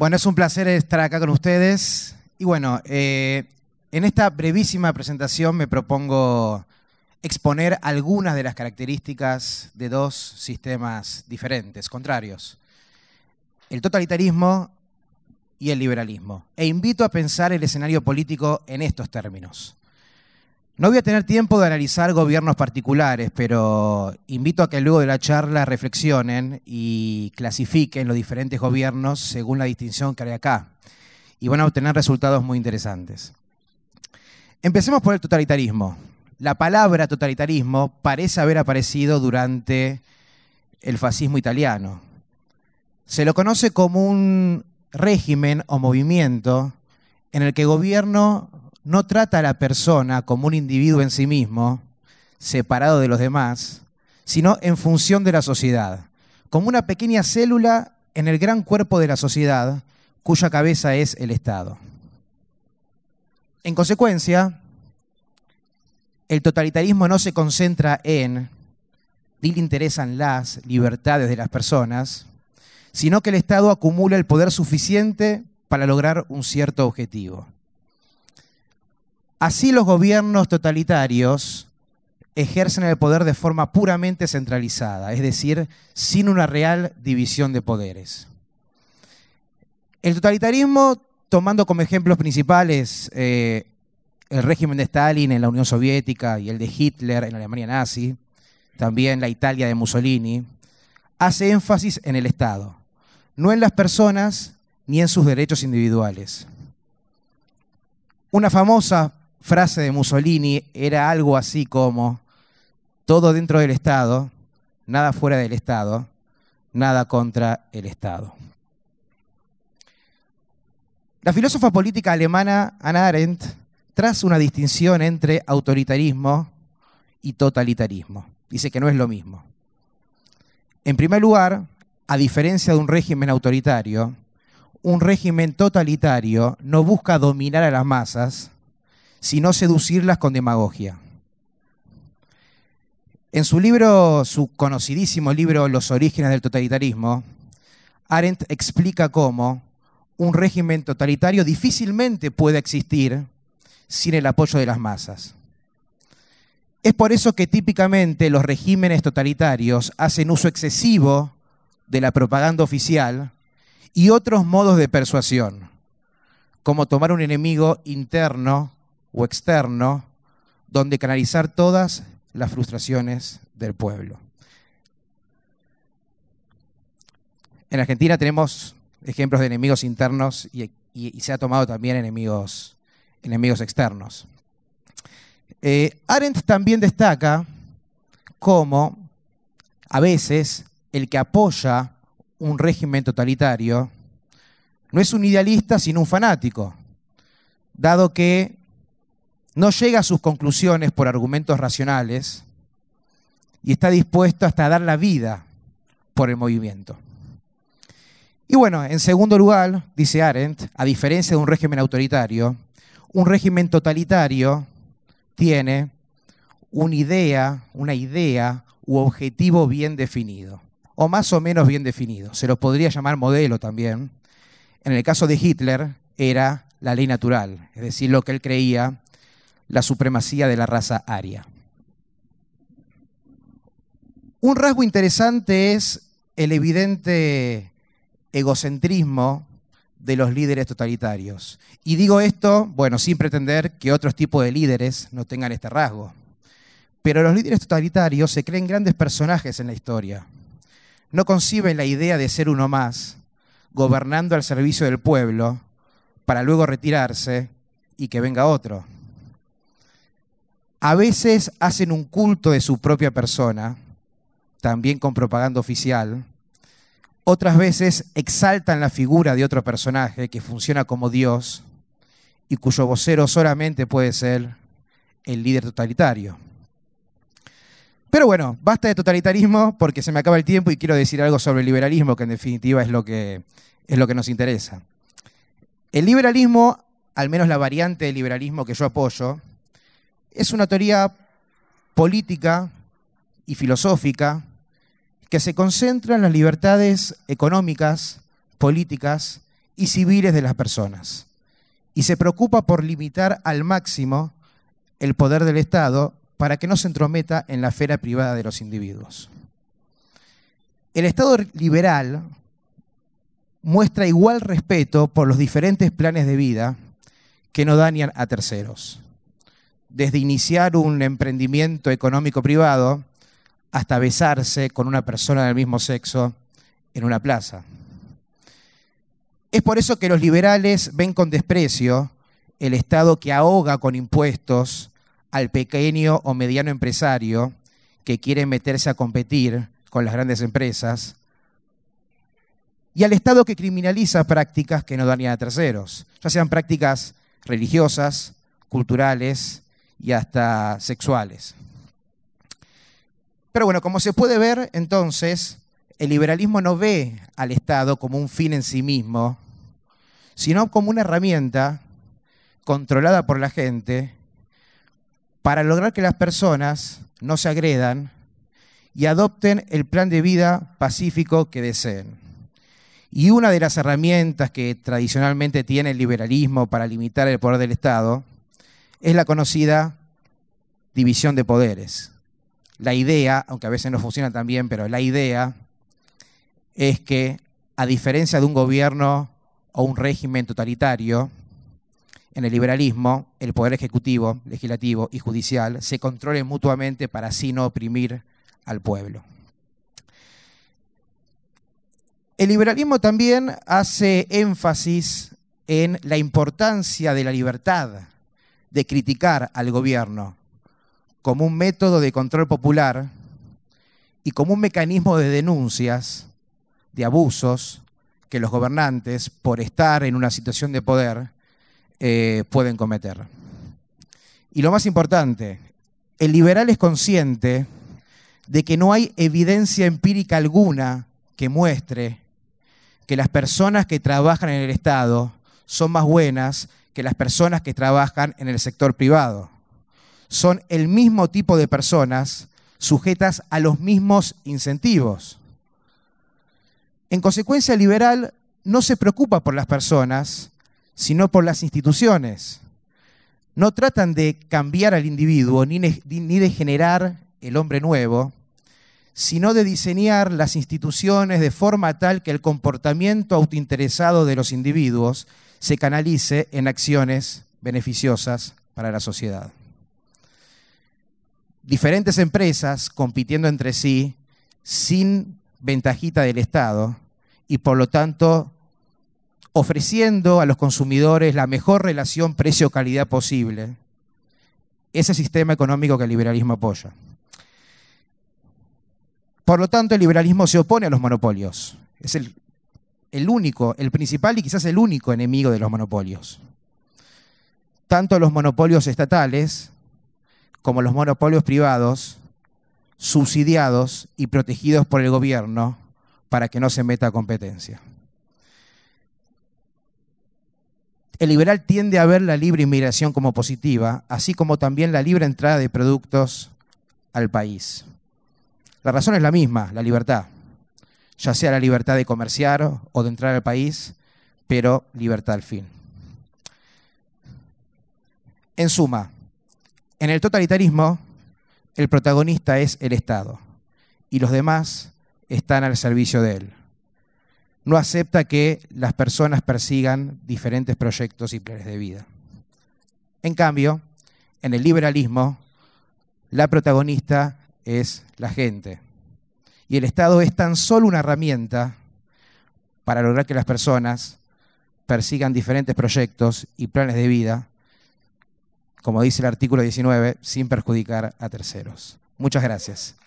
Bueno, es un placer estar acá con ustedes. Y bueno, eh, en esta brevísima presentación me propongo exponer algunas de las características de dos sistemas diferentes, contrarios, el totalitarismo y el liberalismo. E invito a pensar el escenario político en estos términos. No voy a tener tiempo de analizar gobiernos particulares, pero invito a que luego de la charla reflexionen y clasifiquen los diferentes gobiernos según la distinción que hay acá. Y van a obtener resultados muy interesantes. Empecemos por el totalitarismo. La palabra totalitarismo parece haber aparecido durante el fascismo italiano. Se lo conoce como un régimen o movimiento en el que gobierno no trata a la persona como un individuo en sí mismo, separado de los demás, sino en función de la sociedad, como una pequeña célula en el gran cuerpo de la sociedad, cuya cabeza es el Estado. En consecuencia, el totalitarismo no se concentra en ni le interesan las libertades de las personas, sino que el Estado acumula el poder suficiente para lograr un cierto objetivo. Así los gobiernos totalitarios ejercen el poder de forma puramente centralizada, es decir, sin una real división de poderes. El totalitarismo, tomando como ejemplos principales eh, el régimen de Stalin en la Unión Soviética y el de Hitler en la Alemania nazi, también la Italia de Mussolini, hace énfasis en el Estado, no en las personas ni en sus derechos individuales. Una famosa frase de Mussolini era algo así como, todo dentro del Estado, nada fuera del Estado, nada contra el Estado. La filósofa política alemana Anna Arendt traza una distinción entre autoritarismo y totalitarismo. Dice que no es lo mismo. En primer lugar, a diferencia de un régimen autoritario, un régimen totalitario no busca dominar a las masas, sino seducirlas con demagogia. En su libro, su conocidísimo libro Los orígenes del totalitarismo, Arendt explica cómo un régimen totalitario difícilmente puede existir sin el apoyo de las masas. Es por eso que típicamente los regímenes totalitarios hacen uso excesivo de la propaganda oficial y otros modos de persuasión, como tomar un enemigo interno o externo donde canalizar todas las frustraciones del pueblo. En Argentina tenemos ejemplos de enemigos internos y, se ha tomado también enemigos, enemigos externos. Eh, Arendt también destaca cómo a veces el que apoya un régimen totalitario no es un idealista sino un fanático, dado que no llega a sus conclusiones por argumentos racionales y está dispuesto hasta a dar la vida por el movimiento. Y bueno, en segundo lugar, dice Arendt, a diferencia de un régimen autoritario, un régimen totalitario tiene una idea, una idea u objetivo bien definido, o más o menos bien definido. Se lo podría llamar modelo también. En el caso de Hitler era la ley natural, es decir, lo que él creía la supremacía de la raza aria. Un rasgo interesante es el evidente egocentrismo de los líderes totalitarios. Y digo esto, bueno, sin pretender que otros tipos de líderes no tengan este rasgo. Pero los líderes totalitarios se creen grandes personajes en la historia. No conciben la idea de ser uno más, gobernando al servicio del pueblo, para luego retirarse y que venga otro. A veces hacen un culto de su propia persona, también con propaganda oficial. Otras veces exaltan la figura de otro personaje que funciona como Dios y cuyo vocero solamente puede ser el líder totalitario. Pero bueno, basta de totalitarismo porque se me acaba el tiempo y quiero decir algo sobre el liberalismo, que en definitiva es lo que, es lo que nos interesa. El liberalismo, al menos la variante del liberalismo que yo apoyo, es una teoría política y filosófica que se concentra en las libertades económicas, políticas y civiles de las personas y se preocupa por limitar al máximo el poder del Estado para que no se entrometa en la esfera privada de los individuos. El Estado liberal muestra igual respeto por los diferentes planes de vida que no dañan a terceros desde iniciar un emprendimiento económico privado hasta besarse con una persona del mismo sexo en una plaza. Es por eso que los liberales ven con desprecio el Estado que ahoga con impuestos al pequeño o mediano empresario que quiere meterse a competir con las grandes empresas y al Estado que criminaliza prácticas que no dañan a terceros, ya sean prácticas religiosas, culturales, y hasta sexuales. Pero bueno, como se puede ver, entonces, el liberalismo no ve al Estado como un fin en sí mismo, sino como una herramienta controlada por la gente para lograr que las personas no se agredan y adopten el plan de vida pacífico que deseen. Y una de las herramientas que tradicionalmente tiene el liberalismo para limitar el poder del Estado es la conocida división de poderes. La idea, aunque a veces no funciona tan bien, pero la idea es que a diferencia de un gobierno o un régimen totalitario, en el liberalismo, el poder ejecutivo, legislativo y judicial se controlen mutuamente para así no oprimir al pueblo. El liberalismo también hace énfasis en la importancia de la libertad de criticar al gobierno como un método de control popular y como un mecanismo de denuncias, de abusos que los gobernantes, por estar en una situación de poder, eh, pueden cometer. Y lo más importante, el liberal es consciente de que no hay evidencia empírica alguna que muestre que las personas que trabajan en el Estado son más buenas que las personas que trabajan en el sector privado. Son el mismo tipo de personas sujetas a los mismos incentivos. En consecuencia, el liberal no se preocupa por las personas, sino por las instituciones. No tratan de cambiar al individuo ni de generar el hombre nuevo, sino de diseñar las instituciones de forma tal que el comportamiento autointeresado de los individuos se canalice en acciones beneficiosas para la sociedad. Diferentes empresas compitiendo entre sí sin ventajita del Estado y por lo tanto ofreciendo a los consumidores la mejor relación precio-calidad posible, ese sistema económico que el liberalismo apoya. Por lo tanto, el liberalismo se opone a los monopolios. Es el el único, el principal y quizás el único enemigo de los monopolios. Tanto los monopolios estatales como los monopolios privados, subsidiados y protegidos por el gobierno para que no se meta a competencia. El liberal tiende a ver la libre inmigración como positiva, así como también la libre entrada de productos al país. La razón es la misma, la libertad ya sea la libertad de comerciar o de entrar al país, pero libertad al fin. En suma, en el totalitarismo el protagonista es el Estado y los demás están al servicio de él. No acepta que las personas persigan diferentes proyectos y planes de vida. En cambio, en el liberalismo, la protagonista es la gente. Y el Estado es tan solo una herramienta para lograr que las personas persigan diferentes proyectos y planes de vida, como dice el artículo 19, sin perjudicar a terceros. Muchas gracias.